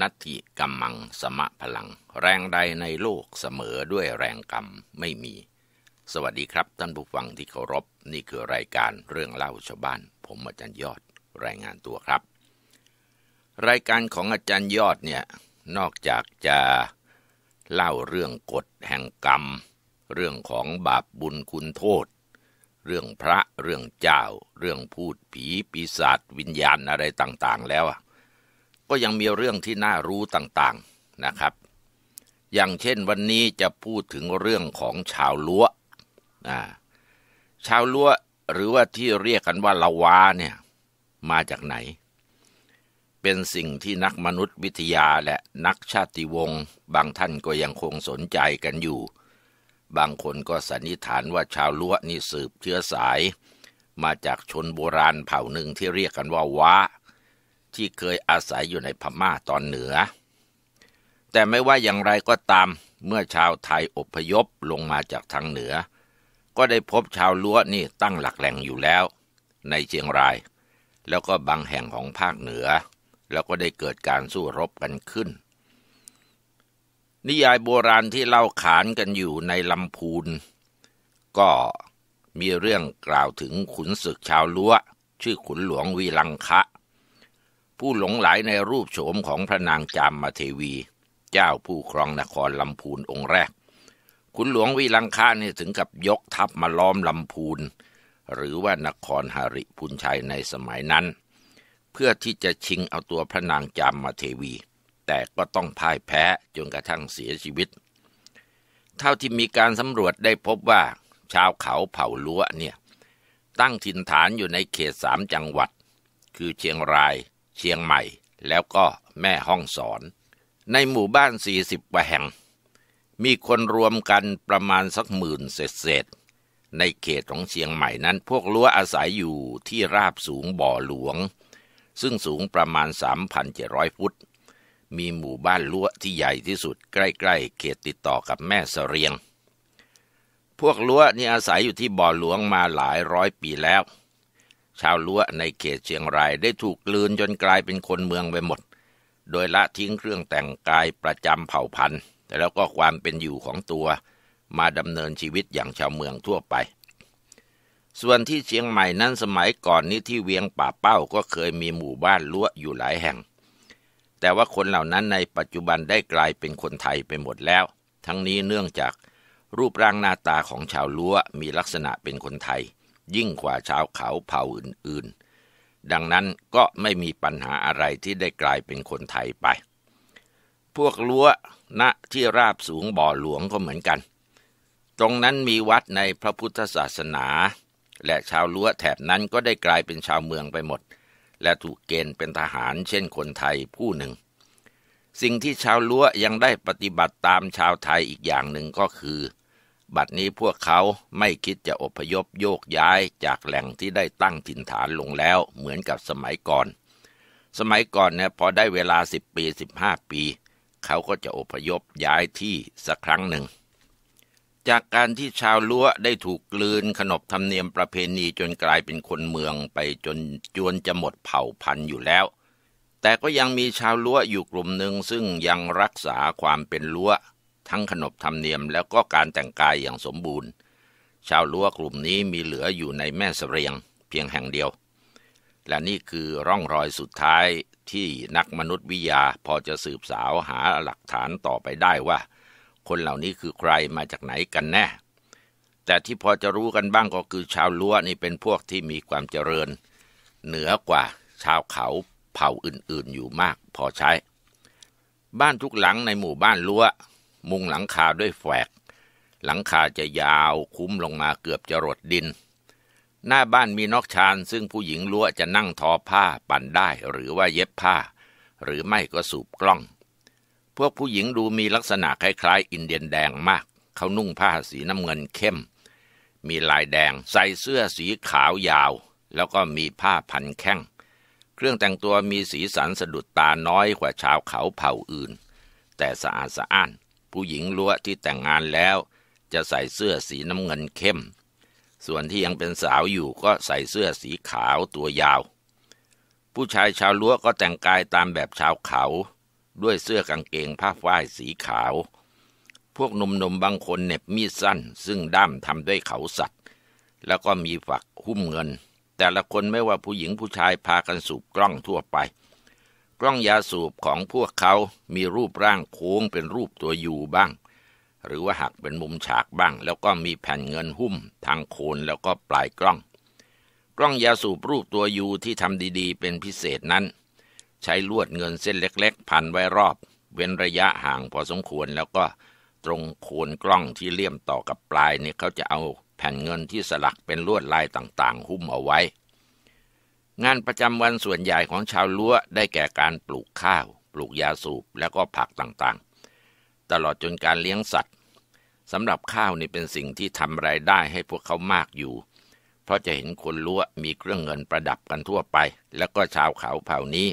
นัตถิกัมมังสมะพลัง แรงใดในโลกเสมอด้วยแรงกรรมไม่มี สวัสดีครับท่านผู้ฟังที่เคารพนี่คือรายการเรื่องเล่าชาวบ้าน ผมอาจารย์ยอดรายงานตัวครับ รายการของอาจารย์ยอดเนี่ยนอกจากจะเล่าเรื่องกฎแห่งกรรม เรื่องของบาปบุญคุณโทษ เรื่องพระเรื่องเจ้า เรื่องพูดผีปีศาจวิญญาณอะไรต่าง ๆ แล้วอะก็ยังมีเรื่องที่น่ารู้ต่างๆนะครับ อย่างเช่นวันนี้จะพูดถึงเรื่องของชาวล้วชาวล้วหรือว่าที่เรียกกันว่าละวาเนี่ย มาจากไหน เป็นสิ่งที่นักมนุษยวิทยาและนักชาติวงศ์บางท่านก็ยังคงสนใจกันอยู่ บางคนก็สันนิษฐานว่าชาวล้วนี่สืบเชื้อสาย มาจากชนโบราณเผ่าหนึ่งที่เรียกกันว่าว้าที่เคยอาศัยอยู่ในพม่าตอนเหนือ แต่ไม่ว่าอย่างไรก็ตามเมื่อชาวไทยอพยพลงมาจากทางเหนือ ก็ได้พบชาวล้วนี่ตั้งหลักแหล่งอยู่แล้ว ในเชียงราย แล้วก็บางแห่งของภาคเหนือ แล้วก็ได้เกิดการสู้รบกันขึ้น นิยายโบราณที่เล่าขานกันอยู่ในลำพูน ก็มีเรื่องกล่าวถึงขุนศึกชาวล้วชื่อขุนหลวงวีลังคะผู้หลงไหลในรูปโฉมของพระนางจามมาเทวี เจ้าผู้ครองนครลำพูนองค์แรกคุณหลวงวิลังคาเนี่ยถึงกับยกทัพมาล้อมลำพูนหรือว่านครหาริพุนชัยในสมัยนั้น เพื่อที่จะชิงเอาตัวพระนางจามมาเทวี แต่ก็ต้องพ่ายแพ้จนกระทั่งเสียชีวิต เท่าที่มีการสำรวจได้พบว่าชาวเขาเผ่าล้วเนี่ยตั้งถิ่นฐานอยู่ในเขตสามจังหวัด คือเชียงรายเชียงใหม่แล้วก็แม่ห้องสอน ในหมู่บ้าน 40กว่าแห่ง มีคนรวมกันประมาณสักหมื่นเศษในเขตของเชียงใหม่นั้นพวกลัวอาศัยอยู่ที่ราบสูงบ่อหลวง ซึ่งสูงประมาณ 3,700 ฟุตมีหมู่บ้านลัวที่ใหญ่ที่สุด ใกล้ ๆ เขตติดต่อกับแม่สเสรียง พวกลัวนี่อาศัยอยู่ที่บ่อหลวงมาหลายร้อยปีแล้วชาวล้วในเขตเชียงรายได้ถูกกลืนจนกลายเป็นคนเมืองไปหมด โดยละทิ้งเครื่องแต่งกายประจำเผ่าพันธุ์แต่ล้วก็ความเป็นอยู่ของตัว มาดำเนินชีวิตอย่างชาวเมืองทั่วไป ส่วนที่เชียงใหม่นั้นสมัยก่อนนี้ที่เวียงป่าเป้าก็เคยมีหมู่บ้านล้วอยู่หลายแห่ง แต่ว่าคนเหล่านั้นในปัจจุบันได้กลายเป็นคนไทยไปหมดแล้ว ทั้งนี้เนื่องจากรูปร่างหน้าตาของชาวล้วมีลักษณะเป็นคนไทยยิ่งกว่าชาวเขาเผ่าอื่นๆ ดังนั้นก็ไม่มีปัญหาอะไรที่ได้กลายเป็นคนไทยไป พวกลัวณนะที่ราบสูงบ่อหลวงก็เหมือนกัน ตรงนั้นมีวัดในพระพุทธศาสนา และชาวลัวแถบนั้นก็ได้กลายเป็นชาวเมืองไปหมด และถูกเกณฑ์เป็นทหาร เช่นคนไทยผู้หนึ่ง สิ่งที่ชาวลัวยังได้ปฏิบัติตามชาวไทยอีกอย่างหนึ่งก็คือบัดนี้พวกเขาไม่คิดจะอพยพโยกย้ายจากแหล่งที่ได้ตั้งถิ่นฐานลงแล้วเหมือนกับสมัยก่อน สมัยก่อนเนี่ยพอได้เวลา 10 ปี 15 ปี เขาก็จะอพยพย้ายที่สักครั้งหนึ่ง จากการที่ชาวล้วได้ถูกกลืนขนบธรรมเนียมประเพณีจนกลายเป็นคนเมืองไปจนจวนจะหมดเผ่าพันธุ์อยู่แล้ว แต่ก็ยังมีชาวล้วอยู่กลุ่มหนึ่งซึ่งยังรักษาความเป็นล้วทั้งขนบธรรมเนียมแล้วก็การแต่งกายอย่างสมบูรณ์ ชาวลัวกลุ่มนี้มีเหลืออยู่ในแม่สเสรียง เพียงแห่งเดียว และนี่คือร่องรอยสุดท้ายที่นักมนุษยวิทยาพอจะสืบสาวหาหลักฐานต่อไปได้ว่า คนเหล่านี้คือใครมาจากไหนกันแน่ แต่ที่พอจะรู้กันบ้างก็คือ ชาวลัวนี่เป็นพวกที่มีความเจริญ เหนือกว่าชาวเขาเผ่าอื่นๆอยู่มาก พอใช้ บ้านทุกหลังในหมู่บ้านลัวมุงหลังคาด้วยแฝกหลังคาจะยาว คุ้มลงมาเกือบจะรดดิน หน้าบ้านมีนอกชานซึ่งผู้หญิงล้วจะนั่งทอผ้าปั่นได้หรือว่าเย็บผ้า หรือไม่ก็สูบกล้อง พวกผู้หญิงดูมีลักษณะคล้ายๆ อินเดียนแดงมาก เขานุ่งผ้าสีน้ำเงินเข้ม มีลายแดงใส่เสื้อสีขาวยาว แล้วก็มีผ้าพันแข้งเครื่องแต่งตัวมีสีสันสะดุดตาน้อยกว่าชาวเขาเผ่าอื่น แต่สะอาดสะอ้านผู้หญิงล้วที่แต่งงานแล้วจะใส่เสื้อสีน้ำเงินเข้ม ส่วนที่ยังเป็นสาวอยู่ก็ใส่เสื้อสีขาวตัวยาว ผู้ชายชาวล้วก็แต่งกายตามแบบชาวเขาด้วยเสื้อกางเกงผ้าฝ้ายสีขาว พวกหนุ่มๆบางคนเน็บมีดสั้นซึ่งด้ามทำด้วยเขาสัตว์ แล้วก็มีฝักหุ้มเงิน แต่ละคนไม่ว่าผู้หญิงผู้ชายพากันสูบกล้องทั่วไปกล้องยาสูบของพวกเขามีรูปร่างโค้งเป็นรูปตัวยูบ้าง หรือว่าหักเป็นมุมฉากบ้าง แล้วก็มีแผ่นเงินหุ้มทางโคนแล้วก็ปลายกล้อง กล้องยาสูบรูปตัวยูที่ทำดีๆเป็นพิเศษนั้น ใช้ลวดเงินเส้นเล็ก ๆ พันไว้รอบ เว้นระยะห่างพอสมควรแล้วก็ตรงโคนกล้องที่เลี่ยมต่อกับปลายนี่เขาจะเอาแผ่นเงินที่สลักเป็นลวดลายต่างๆ หุ้มเอาไว้งานประจำวันส่วนใหญ่ของชาวล้วได้แก่การปลูกข้าว ปลูกยาสูบและก็ผักต่างๆ ตลอดจนการเลี้ยงสัตว์สำหรับข้าวนี่เป็นสิ่งที่ทำไรายได้ให้พวกเขามากอยู่ เพราะจะเห็นคนล้วมีเครื่องเงินประดับกันทั่วไป แล้วก็ชาวเขาเผ่านี้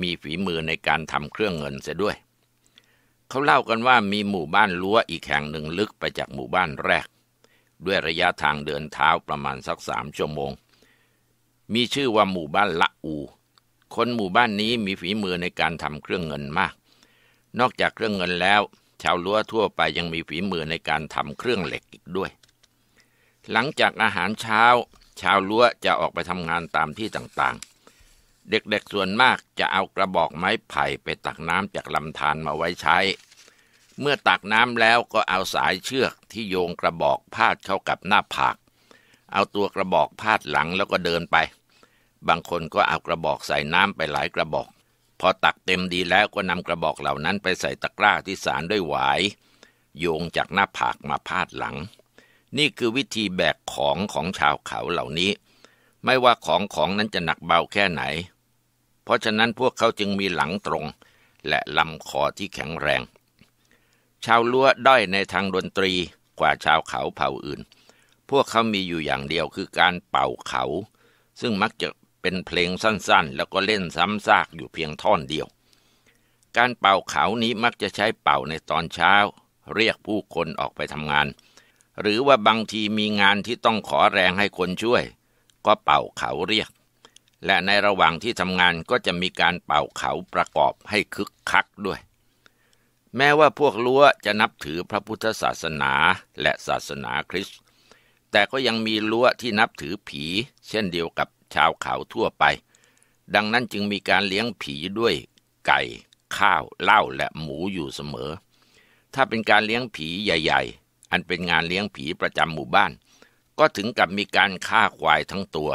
มีฝีมือในการทำเครื่องเงินเสียด้วย เขาเล่ากันว่ามีหมู่บ้านล้วอีกแห่งหนึ่งลึกไปจากหมู่บ้านแรก ด้วยระยะทางเดินเท้าประมาณสักสามชั่วโมงมีชื่อว่าหมู่บ้านละอู คนหมู่บ้านนี้มีฝีมือในการทำเครื่องเงินมาก นอกจากเครื่องเงินแล้ว ชาวลัวทั่วไปยังมีฝีมือในการทำเครื่องเหล็กอีกด้วย หลังจากอาหารเช้า ชาวลัว จะออกไปทำงานตามที่ต่างๆ เด็กๆ ส่วนมากจะเอากระบอกไม้ไผ่ไปตักน้ำจากลำธารมาไว้ใช้ เมื่อตักน้ำแล้วก็เอาสายเชือกที่โยงกระบอกพาดเข้ากับหน้าผาก เอาตัวกระบอกพาดหลังแล้วก็เดินไปบางคนก็เอากระบอกใส่น้ำไปหลายกระบอก พอตักเต็มดีแล้วก็นำกระบอกเหล่านั้นไปใส่ตะกร้าที่สารด้วยหวาย โยงจากหน้าผากมาพาดหลัง นี่คือวิธีแบกของของชาวเขาเหล่านี้ ไม่ว่าของของนั้นจะหนักเบาแค่ไหน เพราะฉะนั้นพวกเขาจึงมีหลังตรงและลำคอที่แข็งแรง ชาวลัวด้อยในทางดนตรีกว่าชาวเขาเผ่าอื่น พวกเขามีอยู่อย่างเดียวคือการเป่าเขา ซึ่งมักจะเป็นเพลงสั้นๆ แล้วก็เล่นซ้ำซากอยู่เพียงท่อนเดียว การเป่าเขานี้มักจะใช้เป่าในตอนเช้า เรียกผู้คนออกไปทำงาน หรือว่าบางทีมีงานที่ต้องขอแรงให้คนช่วย ก็เป่าเขาเรียก และในระหว่างที่ทำงานก็จะมีการเป่าเขาประกอบ ให้คึกคักด้วย แม้ว่าพวกลัวจะนับถือพระพุทธศาสนาและศาสนาคริสต์ แต่ก็ยังมีลัวที่นับถือผีเช่นเดียวกับชาวเขาทั่วไป ดังนั้นจึงมีการเลี้ยงผีด้วยไก่ ข้าวเหล้าและหมูอยู่เสมอ ถ้าเป็นการเลี้ยงผีใหญ่ๆ อันเป็นงานเลี้ยงผีประจำหมู่บ้าน ก็ถึงกับมีการฆ่าควายทั้งตัว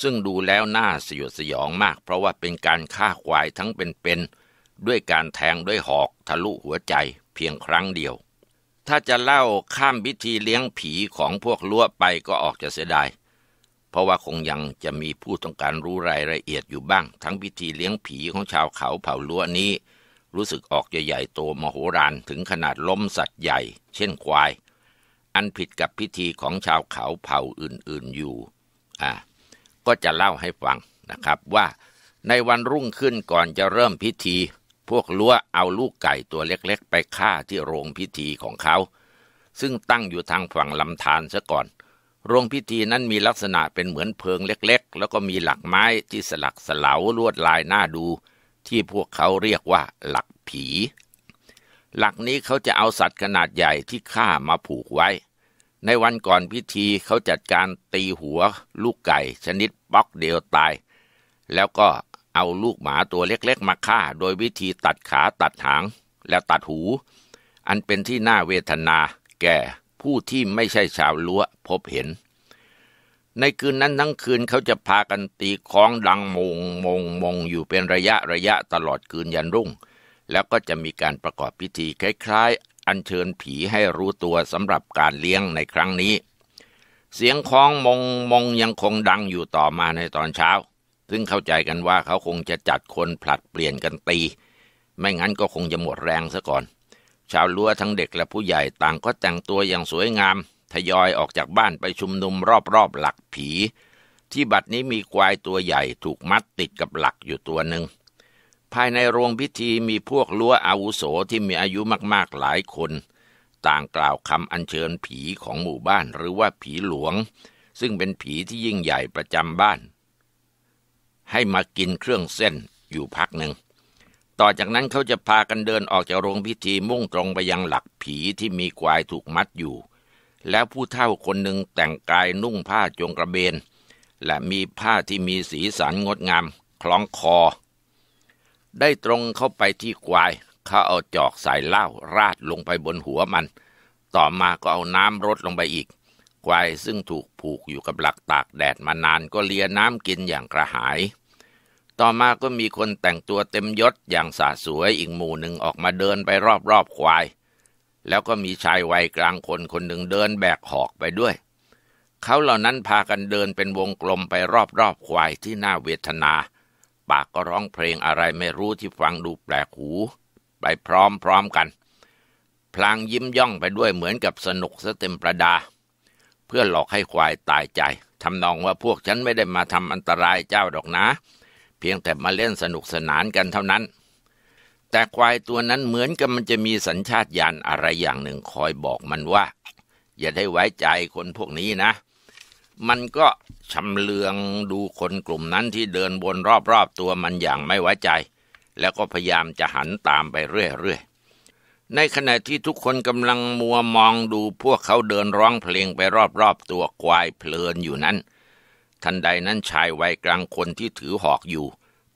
ซึ่งดูแล้วน่าสยดสยองมากเพราะว่าเป็นการฆ่าควายทั้งเป็นๆด้วยการแทงด้วยหอกทะลุหัวใจเพียงครั้งเดียว ถ้าจะเล่าข้ามพิธีเลี้ยงผีของพวกล้วไปก็ออกจะเสียดายเพราะว่าคงยังจะมีผู้ต้องการรู้รายละเอียดอยู่บ้าง ทั้งพิธีเลี้ยงผีของชาวเขาเผ่าล้วนี้ รู้สึกออกใหญ่โตมโหฬารถึงขนาดล้มสัตว์ใหญ่เช่นควาย อันผิดกับพิธีของชาวเขาเผ่าอื่นๆอยู่อ่าก็จะเล่าให้ฟังนะครับว่าในวันรุ่งขึ้นก่อนจะเริ่มพิธี พวกล้วเอาลูกไก่ตัวเล็กๆไปฆ่าที่โรงพิธีของเขา ซึ่งตั้งอยู่ทางฝั่งลำธารซะก่อนโรงพิธีนั้นมีลักษณะเป็นเหมือนเพิงเล็กๆ แล้วก็มีหลักไม้ที่สลักสลาวลวดลายน่าดู ที่พวกเขาเรียกว่าหลักผี หลักนี้เขาจะเอาสัตว์ขนาดใหญ่ที่ฆ่ามาผูกไว้ ในวันก่อนพิธีเขาจัดการตีหัวลูกไก่ ชนิดป๊อกเดียวตาย แล้วก็เอาลูกหมาตัวเล็กๆมาฆ่า โดยวิธีตัดขาตัดหางและตัดหู อันเป็นที่น่าเวทนาแก่ผู้ที่ไม่ใช่ชาวลัวพบเห็นในคืนนั้นทั้งคืนเขาจะพากันตีคล้องดังมงมงมงอยู่เป็นระยะระยะตลอดคืนยันรุ่ง แล้วก็จะมีการประกอบพิธีคล้ายๆ อัญเชิญผีให้รู้ตัวสำหรับการเลี้ยงในครั้งนี้ เสียงคล้องมงมงยังคงดังอยู่ต่อมาในตอนเช้า ซึ่งเข้าใจกันว่าเขาคงจะจัดคนผลัดเปลี่ยนกันตี ไม่งั้นก็คงจะหมดแรงซะก่อนชาวลัวทั้งเด็กและผู้ใหญ่ต่างก็แต่งตัวอย่างสวยงามทยอยออกจากบ้านไปชุมนุมรอบๆหลักผี ที่บัดนี้มีควายตัวใหญ่ถูกมัดติดกับหลักอยู่ตัวหนึ่งภายในโรงพิธีมีพวกลัวอาวุโสที่มีอายุมากๆหลายคน ต่างกล่าวคำอัญเชิญผีของหมู่บ้าน หรือว่าผีหลวง ซึ่งเป็นผีที่ยิ่งใหญ่ประจำบ้าน ให้มากินเครื่องเส้นอยู่พักหนึ่งต่อจากนั้นเขาจะพากันเดินออกจากโรงพิธีมุ่งตรงไปยังหลักผีที่มีควายถูกมัดอยู่ แล้วผู้เฒ่าคนหนึ่งแต่งกายนุ่งผ้าจงกระเบน และมีผ้าที่มีสีสันงดงามคล้องคอ ได้ตรงเข้าไปที่ควาย เขาเอาจอกใส่เหล้าราดลงไปบนหัวมัน ต่อมาก็เอาน้ำรดลงไปอีกควายซึ่งถูกผูกอยู่กับหลักตากแดดมานานก็เลียน้ำกินอย่างกระหายต่อมาก็มีคนแต่งตัวเต็มยศอย่างสาสวยอีกหมู่หนึ่งออกมาเดินไปรอบๆควาย แล้วก็มีชายวัยกลางคนคนหนึ่งเดินแบกหอกไปด้วย เขาเหล่านั้นพากันเดินเป็นวงกลมไปรอบๆควายที่น่าเวทนา ปากก็ร้องเพลงอะไรไม่รู้ที่ฟังดูแปลกหู ไปพร้อมๆกัน พลางยิ้มย่องไปด้วยเหมือนกับสนุกซะเต็มประดา เพื่อหลอกให้ควายตายใจทำนองว่าพวกฉันไม่ได้มาทำอันตรายเจ้าดอกนะพียงแต่มาเล่นสนุกสนานกันเท่านั้น แต่ควายตัวนั้นเหมือนกับมันจะมีสัญชาตญาณอะไรอย่างหนึ่งคอยบอกมันว่า อย่าได้ไว้ใจคนพวกนี้นะ มันก็ชำเลืองดูคนกลุ่มนั้นที่เดินวนรอบๆตัวมันอย่างไม่ไว้ใจ แล้วก็พยายามจะหันตามไปเรื่อยๆ ในขณะที่ทุกคนกำลังมัวมองดูพวกเขาเดินร้องเพลงไปรอบๆตัวควายเพลินอยู่นั้นทันใดนั้นชายวัยกลางคนที่ถือหอกอยู่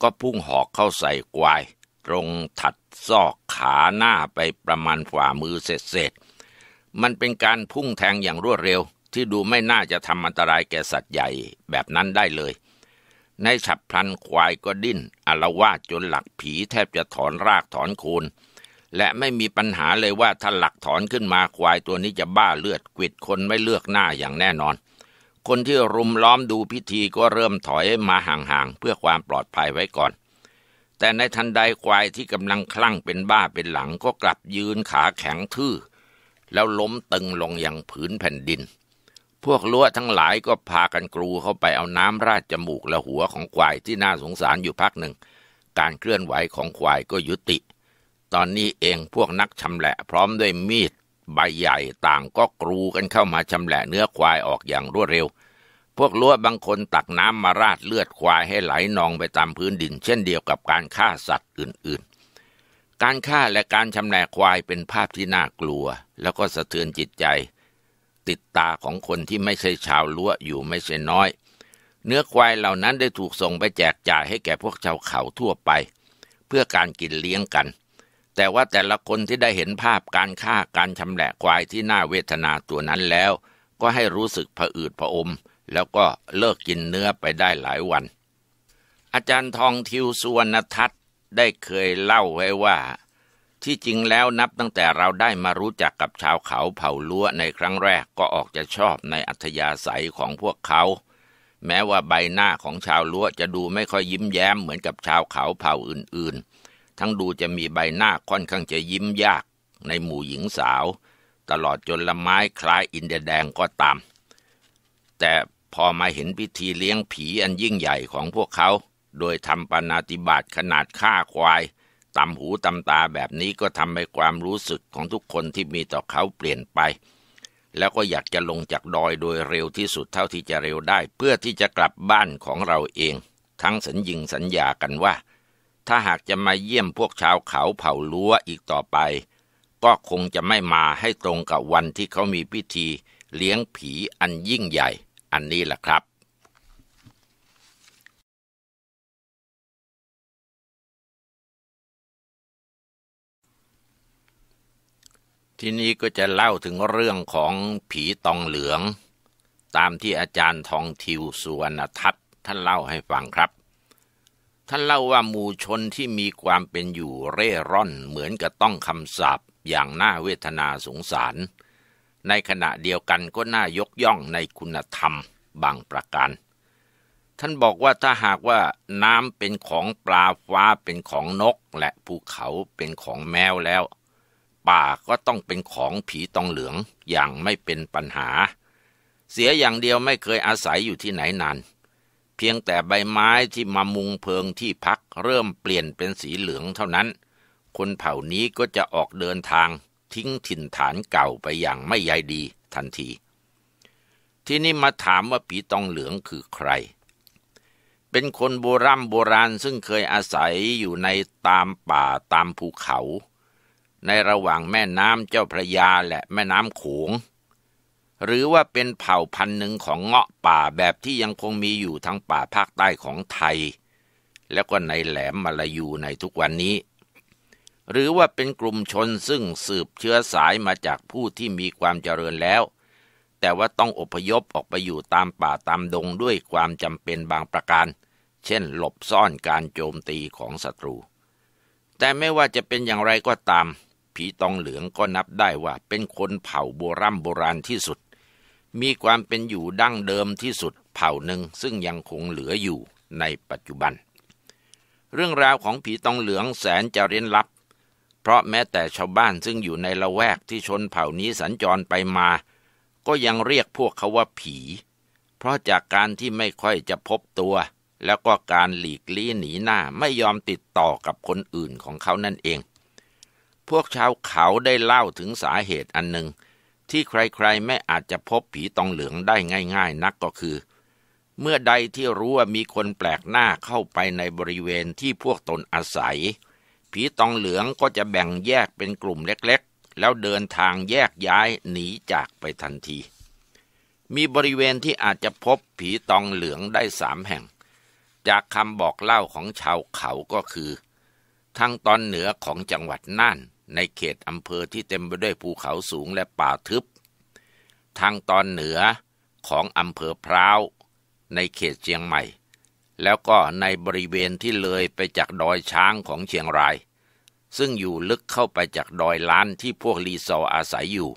ก็พุ่งหอกเข้าใส่กวาย ตรงถัดซอกขาหน้าไปประมาณฝ่ามือเส็จๆ มันเป็นการพุ่งแทงอย่างรวดเร็วที่ดูไม่น่าจะทำอันตรายแก่สัตว์ใหญ่แบบนั้นได้เลย ในฉับพลันควายก็ดิ้นอลาวาดจนหลักผีแทบจะถอนรากถอนโคนและไม่มีปัญหาเลยว่าถ้าหลักถอนขึ้นมาควายตัวนี้จะบ้าเลือดกิดคนไม่เลือกหน้าอย่างแน่นอนคนที่รุมล้อมดูพิธีก็เริ่มถอยมาห่างๆเพื่อความปลอดภัยไว้ก่อน แต่ในทันใดควายที่กำลังคลั่งเป็นบ้าเป็นหลังก็กลับยืนขาแข็งทื่อแล้วล้มตึงลงอย่างผืนแผ่นดิน พวกลัวทั้งหลายก็พากันกรูเข้าไปเอาน้ำราดจมูกและหัวของควายที่น่าสงสารอยู่พักหนึ่ง การเคลื่อนไหวของควายก็ยุติ ตอนนี้เองพวกนักชำแหละพร้อมด้วยมีดใบใหญ่ ต่างก็กรูกันเข้ามาชำแหละเนื้อควาย ออกอย่างรวดเร็ว พวกล้วบางคนตักน้ำมาราดเลือดควายให้ไหลนองไปตามพื้นดินเช่นเดียวกับการฆ่าสัตว์อื่น ๆ การฆ่าและการชำแหละควายเป็นภาพที่น่ากลัว แล้วก็สะเทือนจิตใจ ติดตาของคนที่ไม่ใช่ชาวล้วอยู่ไม่ใช่น้อย เนื้อควายเหล่านั้นได้ถูกส่งไปแจกจ่ายให้แก่พวกชาวเขาทั่วไป เพื่อการกินเลี้ยงกันแต่ว่าแต่ละคนที่ได้เห็นภาพการฆ่าการชำแหละควายที่น่าเวทนาตัวนั้นแล้วก็ให้รู้สึกผะอืดผะอมแล้วก็เลิกกินเนื้อไปได้หลายวัน อาจารย์ทองทิวสุวรรณทัศน์ได้เคยเล่าไว้ว่า ที่จริงแล้วนับตั้งแต่เราได้มารู้จักกับชาวเขาเผ่าล้วในครั้งแรกก็ออกจะชอบในอัธยาศัยของพวกเขา แม้ว่าใบหน้าของชาวล้วจะดูไม่ค่อยยิ้มแย้มเหมือนกับชาวเขาเผ่าอื่นๆทั้งดูจะมีใบหน้าค่อนข้างจะยิ้มยากในหมู่หญิงสาว ตลอดจนละไม้คล้ายอินเดียแดงก็ตาม แต่พอมาเห็นพิธีเลี้ยงผีอันยิ่งใหญ่ของพวกเขา โดยทำปนาติบาตขนาดฆ่าควายตำหูตำตาแบบนี้ก็ทำให้ความรู้สึกของทุกคนที่มีต่อเขาเปลี่ยนไป แล้วก็อยากจะลงจากดอยโดยเร็วที่สุดเท่าที่จะเร็วได้ เพื่อที่จะกลับบ้านของเราเอง ทั้งสัญญิงสัญญากันว่าถ้าหากจะมาเยี่ยมพวกชาวเขาเผ่าล้วอีกต่อไป ก็คงจะไม่มาให้ตรงกับวันที่เขามีพิธีเลี้ยงผีอันยิ่งใหญ่ อันนี้แหละครับ ที่นี้ก็จะเล่าถึงเรื่องของผีตองเหลือง ตามที่อาจารย์ทองทิวสุวรรณทัศน์ท่านเล่าให้ฟังครับท่านเล่าว่าหมู่ชนที่มีความเป็นอยู่เร่ร่อนเหมือนกับต้องคำสาปอย่างน่าเวทนาสงสาร ในขณะเดียวกันก็น่ายกย่องในคุณธรรมบางประการท่านบอกว่าถ้าหากว่าน้ำเป็นของปลาฟ้าเป็นของนก และภูเขาเป็นของแมวแล้ว ป่าก็ต้องเป็นของผีตองเหลืองอย่างไม่เป็นปัญหา เสียอย่างเดียวไม่เคยอาศัยอยู่ที่ไหนนานเพียงแต่ใบไม้ที่มามุงเพิงที่พักเริ่มเปลี่ยนเป็นสีเหลืองเท่านั้น คนเผ่านี้ก็จะออกเดินทางทิ้งถิ่นฐานเก่าไปอย่างไม่ใยดี ทันที ที่นี่มาถามว่าผีตองเหลืองคือใคร เป็นคนโบรโบราณซึ่งเคยอาศัยอยู่ในตามป่าตามภูเขา ในระหว่างแม่น้ำเจ้าพระยาและแม่น้ำโขงหรือว่าเป็นเผ่าพันธุ์หนึ่งของเงาะป่าแบบที่ยังคงมีอยู่ทั้งป่าภาคใต้ของไทย และก็ในแหลมมาลายูในทุกวันนี้ หรือว่าเป็นกลุ่มชนซึ่งสืบเชื้อสายมาจากผู้ที่มีความเจริญแล้ว แต่ว่าต้องอพยพออกไปอยู่ตามป่าตามดงด้วยความจำเป็นบางประการ เช่น หลบซ่อนการโจมตีของศัตรู แต่ไม่ว่าจะเป็นอย่างไรก็ตาม ผีตองเหลืองก็นับได้ว่า เป็นคนเผ่าโบรโบราณที่สุดมีความเป็นอยู่ดั้งเดิมที่สุดเผ่าหนึ่ง ซึ่งยังคงเหลืออยู่ในปัจจุบัน เรื่องราวของผีตองเหลืองแสนจะเร้นลับ เพราะแม้แต่ชาวบ้านซึ่งอยู่ในละแวกที่ชนเผ่านี้สัญจรไปมา ก็ยังเรียกพวกเขาว่าผี เพราะจากการที่ไม่ค่อยจะพบตัว แล้วก็การหลีกลี่หนีหน้าไม่ยอมติดต่อกับคนอื่นของเขานั่นเอง พวกชาวเขาได้เล่าถึงสาเหตุอันหนึ่งที่ใครๆไม่อาจจะพบผีตองเหลืองได้ง่าย ๆ นักก็คือ เมื่อใดที่รู้ว่ามีคนแปลกหน้าเข้าไปในบริเวณที่พวกตนอาศัย ผีตองเหลืองก็จะแบ่งแยกเป็นกลุ่มเล็กๆ แล้วเดินทางแยกย้ายหนีจากไปทันที มีบริเวณที่อาจจะพบผีตองเหลืองได้สามแห่ง จากคำบอกเล่าของชาวเขาก็คือทางตอนเหนือของจังหวัดน่านในเขตอำเภอที่เต็มไปด้วยภูเขาสูงและป่าทึบ ทางตอนเหนือของ อำเภอพร้าวในเขตเชียงใหม่ แล้วก็ในบริเวณที่เลยไปจากดอยช้างของเชียงราย ซึ่งอยู่ลึกเข้าไปจากดอยล้านที่พวกรีซออาศัยอยู่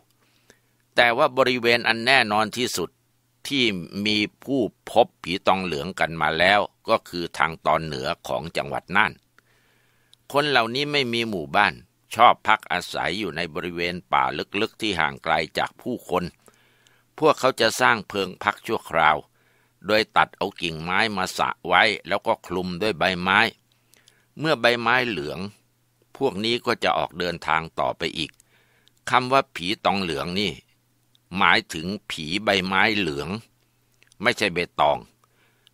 แต่ว่าบริเวณอันแน่นอนที่สุดที่มีผู้พบผีตองเหลืองกันมาแล้วก็คือทางตอนเหนือของจังหวัดน่านคนเหล่านี้ไม่มีหมู่บ้านชอบพักอาศัยอยู่ในบริเวณป่าลึกๆที่ห่างไกลจากผู้คน พวกเขาจะสร้างเพิงพักชั่วคราว โดยตัดเอากิ่งไม้มาสะไว้แล้วก็คลุมด้วยใบไม้ เมื่อใบไม้เหลือง พวกนี้ก็จะออกเดินทางต่อไปอีก คำว่าผีตองเหลืองนี่ หมายถึงผีใบไม้เหลือง ไม่ใช่เบตอง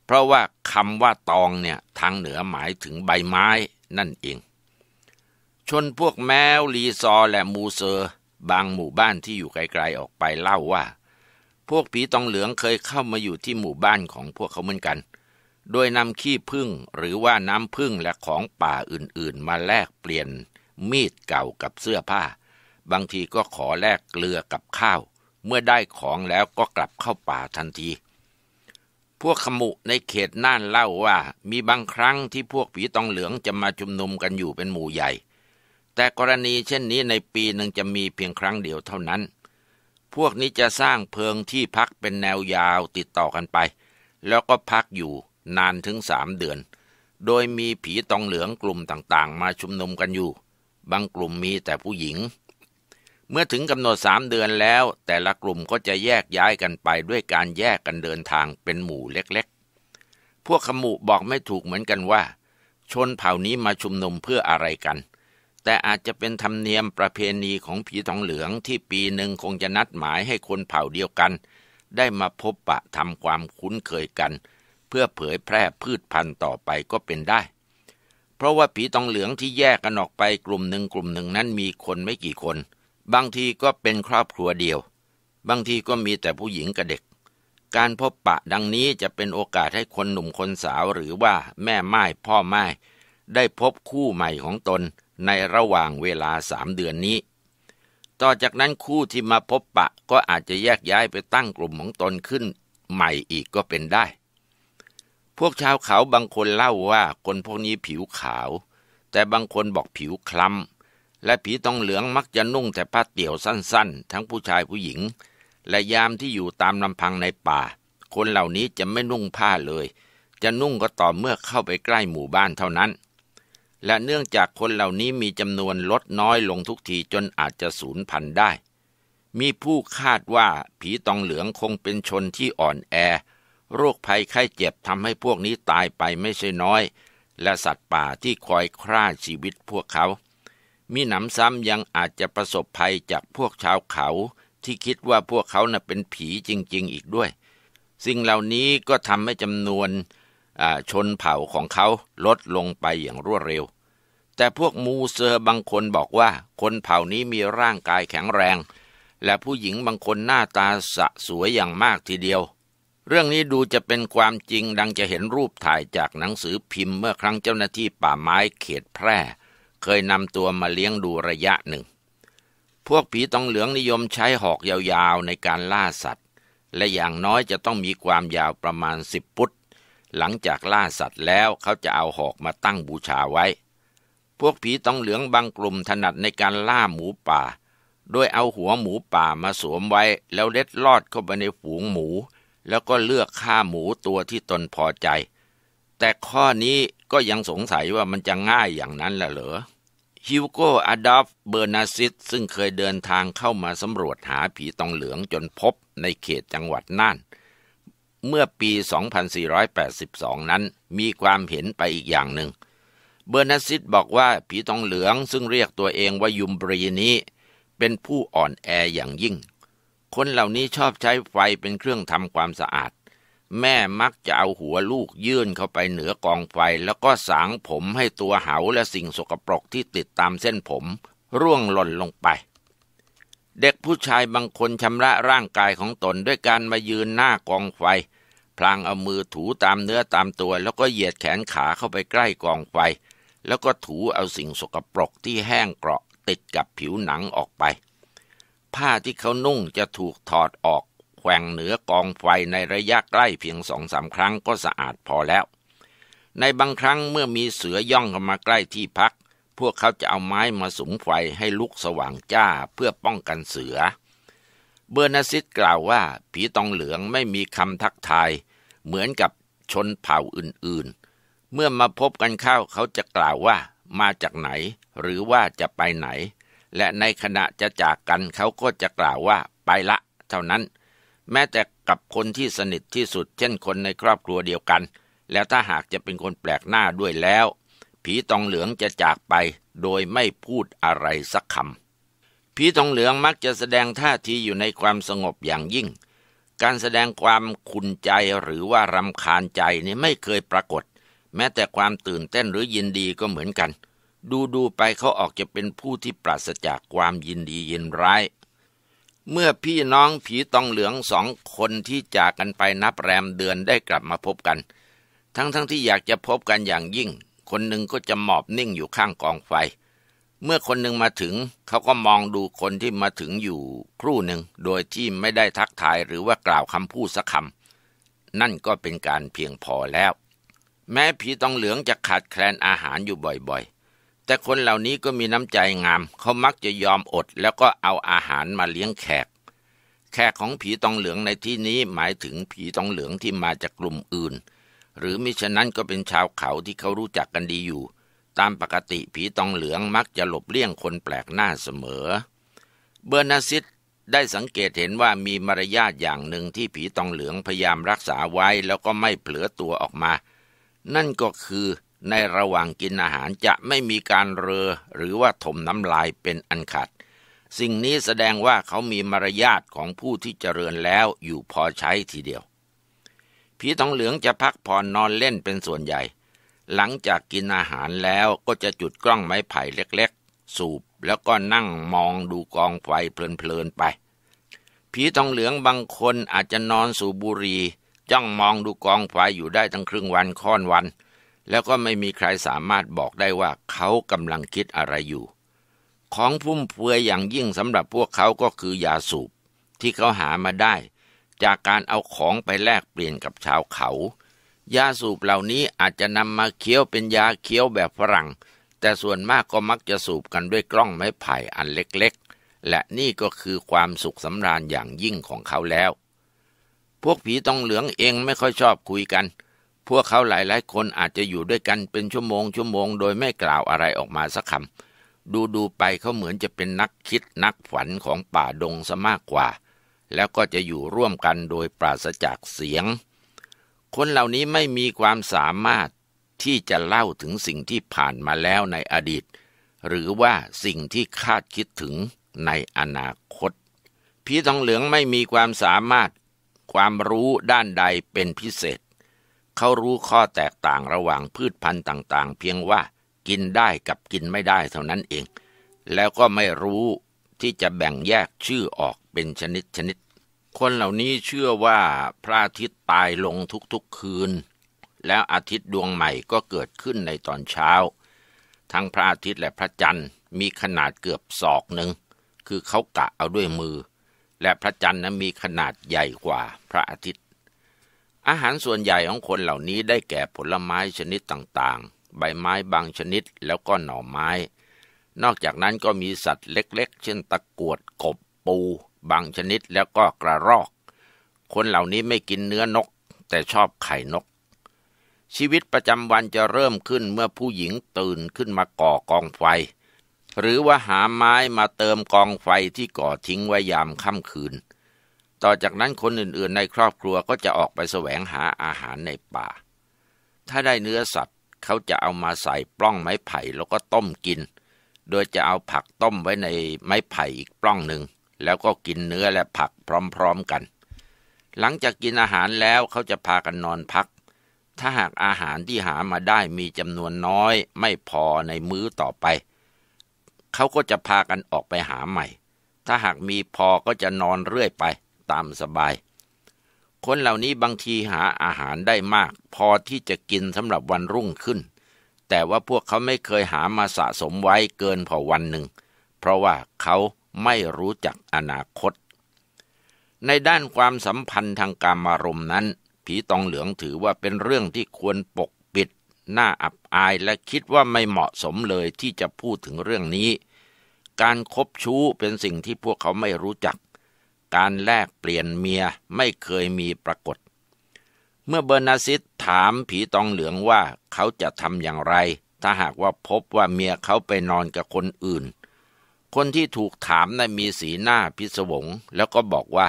เพราะว่าคำว่าตองเนี่ยทางเหนือหมายถึงใบไม้นั่นเองชนพวกแมวลีซอและมูเซอร์บางหมู่บ้านที่อยู่ไกลๆออกไปเล่าว่า พวกผีตองเหลืองเคยเข้ามาอยู่ที่หมู่บ้านของพวกเขาเหมือนกัน โดยนำขี้พึ่งหรือว่าน้ำพึ่งและของป่าอื่นๆมาแลกเปลี่ยน มีดเก่ากับเสื้อผ้า บางทีก็ขอแลกเกลือกับข้าว เมื่อได้ของแล้วก็กลับเข้าป่าทันที พวกขมุในเขตน่านเล่าว่ามีบางครั้งที่พวกผีตองเหลืองจะมาชุมนุมกันอยู่เป็นหมู่ใหญ่แต่กรณีเช่นนี้ในปีหนึ่งจะมีเพียงครั้งเดียวเท่านั้น พวกนี้จะสร้างเพิงที่พักเป็นแนวยาวติดต่อกันไป แล้วก็พักอยู่นานถึงสามเดือน โดยมีผีตองเหลืองกลุ่มต่างๆ มาชุมนุมกันอยู่ บางกลุ่มมีแต่ผู้หญิง เมื่อถึงกำหนดสามเดือนแล้ว แต่ละกลุ่มก็จะแยกย้ายกันไปด้วยการแยกกันเดินทางเป็นหมู่เล็กๆ พวกขมุบอกไม่ถูกเหมือนกันว่า ชนเผ่านี้มาชุมนุมเพื่ออะไรกันแต่อาจจะเป็นธรรมเนียมประเพณีของผีทองเหลืองที่ปีหนึ่งคงจะนัดหมายให้คนเผ่าเดียวกัน ได้มาพบปะทำความคุ้นเคยกัน เพื่อเผยแพร่พืชพันธุ์ต่อไปก็เป็นได้ เพราะว่าผีทองเหลืองที่แยกกันออกไปกลุ่มหนึ่งกลุ่มหนึ่งนั้นมีคนไม่กี่คน บางทีก็เป็นครอบครัวเดียว บางทีก็มีแต่ผู้หญิงกับเด็ก การพบปะดังนี้จะเป็นโอกาสให้คนหนุ่มคนสาวหรือว่าแม่ไม้พ่อไม้ได้พบคู่ใหม่ของตนในระหว่างเวลาสามเดือนนี้ ต่อจากนั้นคู่ที่มาพบปะก็อาจจะแยกย้ายไปตั้งกลุ่มของตนขึ้นใหม่อีกก็เป็นได้ พวกชาวเขาบางคนเล่าว่าคน พวกนี้ผิวขาว แต่บางคนบอกผิวคล้ำ และผีต้องเหลืองมักจะนุ่งแต่ผ้าเตี่ยวสั้นๆ ทั้งผู้ชายผู้หญิง และยามที่อยู่ตามลำพังในป่า คนเหล่านี้จะไม่นุ่งผ้าเลย จะนุ่งก็ต่อเมื่อเข้าไปใกล้หมู่บ้านเท่านั้นและเนื่องจากคนเหล่านี้มีจำนวนลดน้อยลงทุกทีจนอาจจะสูญพันธุ์ได้ มีผู้คาดว่าผีตองเหลืองคงเป็นชนที่อ่อนแอ โรคภัยไข้เจ็บทำให้พวกนี้ตายไปไม่ใช่น้อย และสัตว์ป่าที่คอยคร่าชีวิตพวกเขา มีหนำซ้ำยังอาจจะประสบภัยจากพวกชาวเขา ที่คิดว่าพวกเขานะ่ะเป็นผีจริงๆ อีกด้วย สิ่งเหล่านี้ก็ทำให้จำนวนชนเผ่าของเขาลดลงไปอย่างรวดเร็ว แต่พวกมูเซอร์บางคนบอกว่าคนเผ่านี้มีร่างกายแข็งแรง และผู้หญิงบางคนหน้าตาสะสวยอย่างมากทีเดียว เรื่องนี้ดูจะเป็นความจริงดังจะเห็นรูปถ่ายจากหนังสือพิมพ์เมื่อครั้งเจ้าหน้าที่ป่าไม้เขตแพร่ เคยนำตัวมาเลี้ยงดูระยะหนึ่ง พวกผีตองเหลืองนิยมใช้หอกยาวๆในการล่าสัตว์ และอย่างน้อยจะต้องมีความยาวประมาณสิบฟุตหลังจากล่าสัตว์แล้วเขาจะเอาหอกมาตั้งบูชาไว้ พวกผีต้องเหลืองบางกลุ่มถนัดในการล่าหมูป่า โดยเอาหัวหมูป่ามาสวมไว้แล้วเล็ดลอดเข้าไปในฝูงหมู แล้วก็เลือกฆ่าหมูตัวที่ตนพอใจ แต่ข้อนี้ก็ยังสงสัยว่ามันจะง่ายอย่างนั้นล่ะเหรอฮิวโกอดอฟเบอร์นาซิตซึ่งเคยเดินทางเข้ามาสำรวจหาผีตองเหลืองจนพบในเขตจังหวัดน่านเมื่อปี 2482 นั้นมีความเห็นไปอีกอย่างหนึ่ง เบอร์นาสซิตบอกว่าผีทองเหลืองซึ่งเรียกตัวเองว่ายุมบรีนี้ เป็นผู้อ่อนแออย่างยิ่ง คนเหล่านี้ชอบใช้ไฟเป็นเครื่องทำความสะอาด แม่มักจะเอาหัวลูกยื่นเข้าไปเหนือกองไฟแล้วก็สางผมให้ตัวเหาและสิ่งสกปรกที่ติดตามเส้นผม ร่วงหล่นลงไปเด็กผู้ชายบางคนชำระร่างกายของตนด้วยการมายืนหน้ากองไฟ พลางเอามือถูตามเนื้อตามตัว แล้วก็เหยียดแขนขาเข้าไปใกล้กองไฟ แล้วก็ถูเอาสิ่งสกปรกที่แห้งเกราะติดกับผิวหนังออกไป ผ้าที่เขานุ่งจะถูกถอดออก แขวงเหนือกองไฟในระยะใกล้เพียงสองสามครั้งก็สะอาดพอแล้ว ในบางครั้งเมื่อมีเสือย่องเข้ามาใกล้ที่พักพวกเขาจะเอาไม้มาสุมไฟให้ลุกสว่างจ้าเพื่อป้องกันเสือ เบอร์นาซิตกล่าวว่า ผีตองเหลืองไม่มีคำทักทาย เหมือนกับชนเผ่าอื่นๆ เมื่อมาพบกันเข้าเขาจะกล่าวว่า มาจากไหน หรือว่าจะไปไหน และในขณะจะจากกันเขาก็จะกล่าวว่าไปละ เท่านั้น แม้แต่กับคนที่สนิทที่สุดเช่นคนในครอบครัวเดียวกัน แล้วถ้าหากจะเป็นคนแปลกหน้าด้วยแล้วผีตองเหลืองจะจากไปโดยไม่พูดอะไรสักคำ ผีตองเหลืองมักจะแสดงท่าทีอยู่ในความสงบอย่างยิ่ง การแสดงความขุนใจหรือว่ารำคาญใจนี่ไม่เคยปรากฏ แม้แต่ความตื่นเต้นหรือยินดีก็เหมือนกัน ดูดูไปเขาออกจะเป็นผู้ที่ปราศจากความยินดียินร้าย เมื่อพี่น้องผีตองเหลืองสองคนที่จากกันไปนับแรมเดือนได้กลับมาพบกัน ทั้งๆทที่อยากจะพบกันอย่างยิ่งคนหนึ่งก็จะหมอบนิ่งอยู่ข้างกองไฟ เมื่อคนหนึ่งมาถึงเขาก็มองดูคนที่มาถึงอยู่ครู่หนึ่งโดยที่ไม่ได้ทักทายหรือว่ากล่าวคำพูดสักคำนั่นก็เป็นการเพียงพอแล้ว แม้ผีตองเหลืองจะขาดแคลนอาหารอยู่บ่อยๆ แต่คนเหล่านี้ก็มีน้ำใจงาม เขามักจะยอมอด แล้วก็เอาอาหารมาเลี้ยงแขกแขกของผีตองเหลืองในที่นี้หมายถึงผีตองเหลืองที่มาจากกลุ่มอื่นหรือมิฉะนั้นก็เป็นชาวเขาที่เขารู้จักกันดีอยู่ ตามปกติผีตองเหลืองมักจะหลบเลี่ยงคนแปลกหน้าเสมอ เบอร์นาซิตได้สังเกตเห็นว่ามีมารยาทอย่างหนึ่งที่ผีตองเหลืองพยายามรักษาไว้ แล้วก็ไม่เผลอตัวออกมา นั่นก็คือในระหว่างกินอาหารจะไม่มีการเรอหรือว่าถมน้ำลายเป็นอันขาดสิ่งนี้แสดงว่าเขามีมารยาทของผู้ที่เจริญแล้วอยู่พอใช้ทีเดียวผีทองเหลืองจะพักผ่อนนอนเล่นเป็นส่วนใหญ่ หลังจากกินอาหารแล้วก็จะจุดกล้องไม้ไผ่เล็กๆ สูบแล้วก็นั่งมองดูกองไฟเพลินๆไปผีทองเหลืองบางคนอาจจะนอนสูบบุหรี่จ้องมองดูกองไฟอยู่ได้ทั้งครึ่งวันค่อนวัน แล้วก็ไม่มีใครสามารถบอกได้ว่าเขากำลังคิดอะไรอยู่ ของพุ่มเฟือยอย่างยิ่งสำหรับพวกเขาก็คือ ยาสูบที่เขาหามาได้จากการเอาของไปแลกเปลี่ยนกับชาวเขายาสูบเหล่านี้อาจจะนำมาเคี้ยวเป็นยาเคี้ยวแบบฝรั่ง แต่ส่วนมากก็มักจะสูบกันด้วยกล้องไม้ไผ่อันเล็กๆ และนี่ก็คือความสุขสำราญอย่างยิ่งของเขาแล้ว พวกผีต้องเหลืองเองไม่ค่อยชอบคุยกัน พวกเขาหลายๆคนอาจจะอยู่ด้วยกันเป็นชั่วโมงชั่วโมงโดยไม่กล่าวอะไรออกมาสักคำดูดูไปเขาเหมือนจะเป็นนักคิดนักฝันของป่าดงซะมากกว่าแล้วก็จะอยู่ร่วมกันโดยปราศจากเสียง คนเหล่านี้ไม่มีความสามารถที่จะเล่าถึงสิ่งที่ผ่านมาแล้วในอดีต หรือว่าสิ่งที่คาดคิดถึงในอนาคต พีทองเหลืองไม่มีความสามารถความรู้ด้านใดเป็นพิเศษ เขารู้ข้อแตกต่างระหว่างพืชพันธุ์ต่างๆ เพียงว่ากินได้กับกินไม่ได้เท่านั้นเอง แล้วก็ไม่รู้ที่จะแบ่งแยกชื่อออกเป็นชนิดชนิด คนเหล่านี้เชื่อว่าพระอาทิตย์ตายลงทุกๆคืน แล้วอาทิตย์ดวงใหม่ก็เกิดขึ้นในตอนเช้า ทั้งพระอาทิตย์และพระจันทร์มีขนาดเกือบศอกหนึ่ง คือเขากะเอาด้วยมือ และพระจันทร์นั้นมีขนาดใหญ่กว่าพระอาทิตย์ อาหารส่วนใหญ่ของคนเหล่านี้ได้แก่ผลไม้ชนิดต่างๆ ใบไม้บางชนิดแล้วก็หน่อไม้ นอกจากนั้นก็มีสัตว์เล็กๆ เช่นตะกวด กบปูบางชนิดแล้วก็กระรอก คนเหล่านี้ไม่กินเนื้อนกแต่ชอบไข่นก ชีวิตประจำวันจะเริ่มขึ้นเมื่อผู้หญิงตื่นขึ้นมาก่อกองไฟ หรือว่าหาไม้มาเติมกองไฟที่ก่อทิ้งไว้ยามค่ำคืน ต่อจากนั้นคนอื่นๆในครอบครัวก็จะออกไปแสวงหาอาหารในป่า ถ้าได้เนื้อสัตว์เขาจะเอามาใส่ปล้องไม้ไผ่แล้วก็ต้มกิน โดยจะเอาผักต้มไว้ในไม้ไผ่อีกปล้องหนึ่งแล้วก็กินเนื้อและผักพร้อมๆกัน หลังจากกินอาหารแล้วเขาจะพากันนอนพัก ถ้าหากอาหารที่หามาได้มีจำนวนน้อย ไม่พอในมื้อต่อไปเขาก็จะพากันออกไปหาใหม่ ถ้าหากมีพอก็จะนอนเรื่อยไป ตามสบาย คนเหล่านี้บางทีหาอาหารได้มาก พอที่จะกินสำหรับวันรุ่งขึ้น แต่ว่าพวกเขาไม่เคยหามาสะสมไว้เกินพอวันหนึ่ง เพราะว่าเขาไม่รู้จักอนาคต ในด้านความสัมพันธ์ทางการมารมณ์นั้น ผีตองเหลืองถือว่าเป็นเรื่องที่ควรปกปิดหน้าอับอายและคิดว่าไม่เหมาะสมเลยที่จะพูดถึงเรื่องนี้ การครบชู้เป็นสิ่งที่พวกเขาไม่รู้จัก การแลกเปลี่ยนเมียไม่เคยมีปรากฏ เมื่อเบอร์นาซิตถามผีตองเหลืองว่าเขาจะทำอย่างไร ถ้าหากว่าพบว่าเมียเขาไปนอนกับคนอื่นคนที่ถูกถามนะ่ะมีสีหน้าพิศวงแล้วก็บอกว่า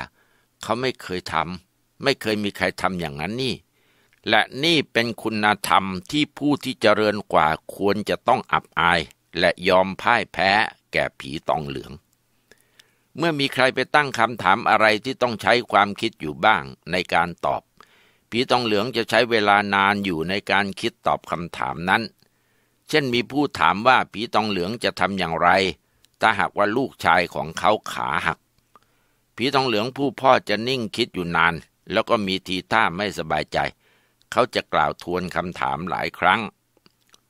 เขาไม่เคยทำ ไม่เคยมีใครทำอย่างนั้นนี่ และนี่เป็นคุณธรรมที่ผู้ที่เจริญกว่าควรจะต้องอับอายและยอมพ่ายแพ้แก่ผีตองเหลือง เมื่อมีใครไปตั้งคำถามอะไรที่ต้องใช้ความคิดอยู่บ้างในการตอบ ผีตองเหลืองจะใช้เวลานานอยู่ในการคิดตอบคำถามนั้น เช่นมีผู้ถามว่าผีตองเหลืองจะทำอย่างไรถ้าหากว่าลูกชายของเขาขาหักผีทองเหลืองผู้พ่อจะนิ่งคิดอยู่นาน แล้วก็มีทีท่าไม่สบายใจ เขาจะกล่าวทวนคำถามหลายครั้ง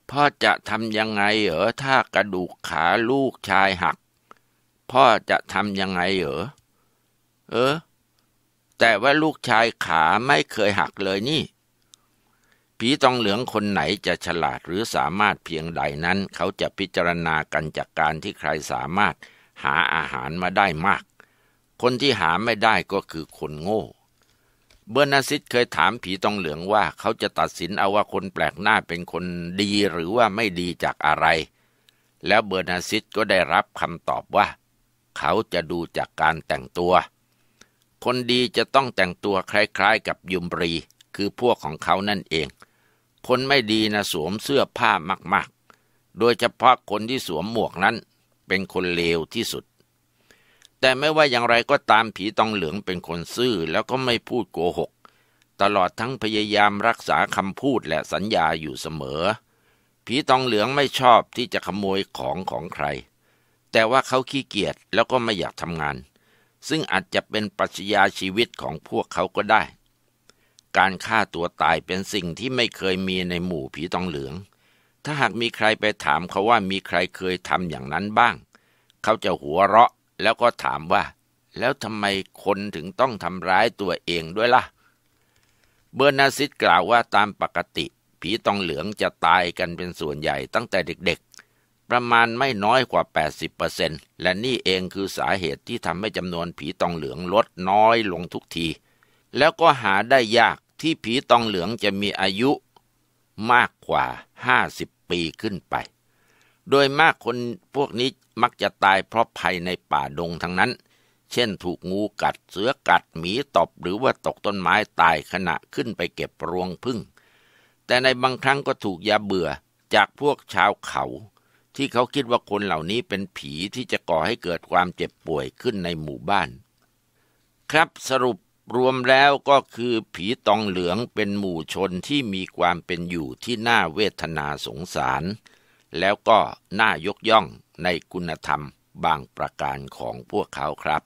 พ่อจะทำยังไงเหรอถ้ากระดูกขาลูกชายหัก พ่อจะทำยังไงเหรอเออ แต่ว่าลูกชายขาไม่เคยหักเลยนี่ผีตองเหลืองคนไหนจะฉลาดหรือสามารถเพียงใดนั้น เขาจะพิจารณากันจากการที่ใครสามารถหาอาหารมาได้มาก คนที่หาไม่ได้ก็คือคนโง่ เบอร์นาซิตเคยถามผีตองเหลืองว่าเขาจะตัดสินเอาว่าคนแปลกหน้าเป็นคนดีหรือว่าไม่ดีจากอะไร แล้วเบอร์นาซิตก็ได้รับคำตอบว่าเขาจะดูจากการแต่งตัว คนดีจะต้องแต่งตัวคล้าย ๆ กับยุมรี คือพวกของเขานั่นเองคนไม่ดีนะสวมเสื้อผ้ามาก ๆ โดยเฉพาะคนที่สวมหมวกนั้น เป็นคนเลวที่สุด แต่ไม่ว่าอย่างไรก็ตามผีตองเหลืองเป็นคนซื่อแล้วก็ไม่พูดโกหก ตลอดทั้งพยายามรักษาคำพูดและสัญญาอยู่เสมอ ผีตองเหลืองไม่ชอบที่จะขโมยของของใคร แต่ว่าเขาขี้เกียจแล้วก็ไม่อยากทำงาน ซึ่งอาจจะเป็นปรัชญาชีวิตของพวกเขาก็ได้การฆ่าตัวตายเป็นสิ่งที่ไม่เคยมีในหมู่ผีตองเหลือง ถ้าหากมีใครไปถามเขาว่ามีใครเคยทำอย่างนั้นบ้าง เขาจะหัวเราะแล้วก็ถามว่า แล้วทำไมคนถึงต้องทำร้ายตัวเองด้วยละ่ะ เบอร์นาซิตกล่าวว่าตามปกติ ผีตองเหลืองจะตายกันเป็นส่วนใหญ่ตั้งแต่เด็กๆ ประมาณไม่น้อยกว่า 80%และนี่เองคือสาเหตุที่ทำให้จำนวนผีตองเหลืองลดน้อยลงทุกทีแล้วก็หาได้ยากที่ผีตองเหลืองจะมีอายุมากกว่าห้าสิบปีขึ้นไป โดยมากคนพวกนี้มักจะตายเพราะภัยในป่าดงทั้งนั้น เช่นถูกงูกัดเสือกัดหมีตบหรือว่าตกต้นไม้ตายขณะขึ้นไปเก็บรวงพึ่ง แต่ในบางครั้งก็ถูกยาเบื่อจากพวกชาวเขาที่เขาคิดว่าคนเหล่านี้เป็นผีที่จะก่อให้เกิดความเจ็บป่วยขึ้นในหมู่บ้าน ครับสรุปรวมแล้วก็คือผีตองเหลืองเป็นหมู่ชนที่มีความเป็นอยู่ที่น่าเวทนาสงสาร แล้วก็น่ายกย่องในคุณธรรมบางประการของพวกเขาครับ